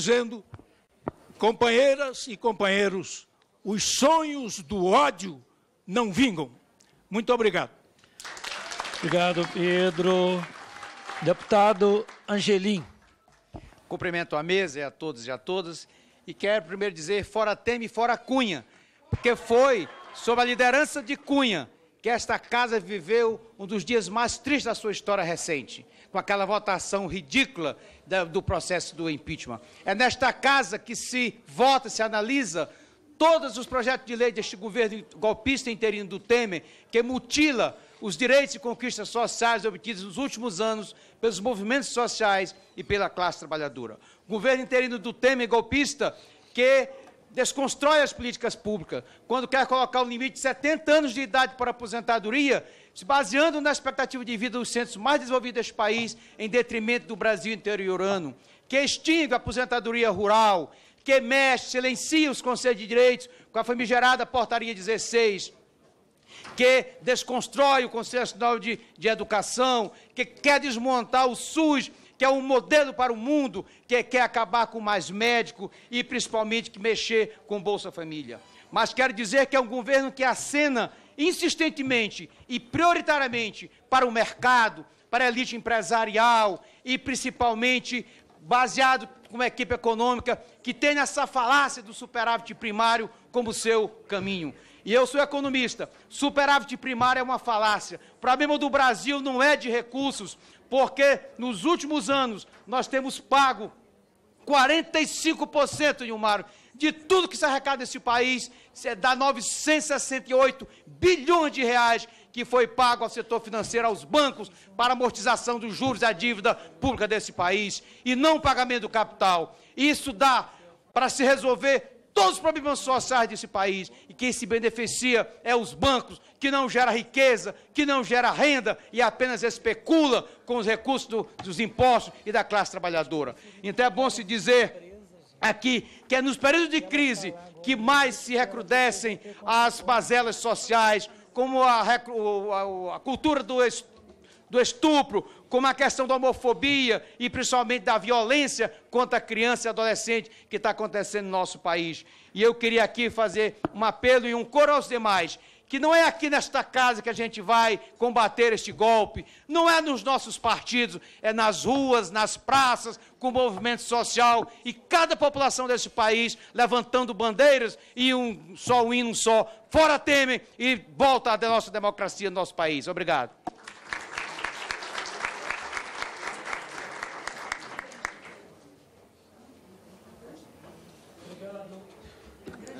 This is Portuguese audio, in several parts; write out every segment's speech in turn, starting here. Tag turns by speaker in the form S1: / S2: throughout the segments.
S1: dizendo, companheiras e companheiros, os sonhos do ódio não vingam. Muito obrigado. Obrigado, Pedro. Deputado Angelim. Cumprimento a mesa e a todos e a todas. E quero primeiro dizer fora Teme, fora Cunha, porque foi sob a liderança de Cunha que esta casa viveu um dos dias mais tristes da sua história recente, com aquela votação ridícula do processo do impeachment. É nesta casa que se vota, se analisa todos os projetos de lei deste governo golpista interino do Temer, que mutila os direitos e conquistas sociais obtidos nos últimos anos pelos movimentos sociais e pela classe trabalhadora. O governo interino do Temer golpista que desconstrói as políticas públicas, quando quer colocar o um limite de 70 anos de idade para aposentadoria, se baseando na expectativa de vida dos centros mais desenvolvidos deste país, em detrimento do Brasil interiorano, que extingue a aposentadoria rural, que mexe, silencia os conselhos de direitos com a famigerada Portaria 16, que desconstrói o Conselho Nacional de, de Educação, que quer desmontar o SUS, que é um modelo para o mundo, que quer acabar com mais médico e principalmente que mexer com Bolsa Família. Mas quero dizer que é um governo que acena insistentemente e prioritariamente para o mercado, para a elite empresarial e principalmente baseado com uma equipe econômica que tem essa falácia do superávit primário como seu caminho. E eu sou economista. Superávit primário é uma falácia. O problema do Brasil não é de recursos, porque nos últimos anos nós temos pago 45% de um mar. De tudo que se arrecada nesse país, se dá 968 bilhões de reais que foi pago ao setor financeiro, aos bancos, para amortização dos juros da dívida pública desse país e não pagamento do capital. Isso dá para se resolver todos os problemas sociais desse país. E quem se beneficia é os bancos, que não gera riqueza, que não gera renda e apenas especula com os recursos do, dos impostos e da classe trabalhadora. Então é bom se dizer aqui que é nos períodos de crise que mais se recrudescem as mazelas sociais, como a, a, a cultura do, est, do estupro, como a questão da homofobia e principalmente da violência contra a criança e adolescente que está acontecendo no nosso país. E eu queria aqui fazer um apelo e um coro aos demais que não é aqui nesta casa que a gente vai combater este golpe, não é nos nossos partidos, é nas ruas, nas praças, com o movimento social e cada população deste país levantando bandeiras e um só um hino só, fora Temer e volta a nossa democracia no nosso país. Obrigado.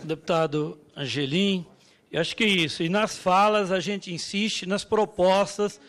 S1: Deputado Angelim. Eu acho que é isso. E nas falas a gente insiste, nas propostas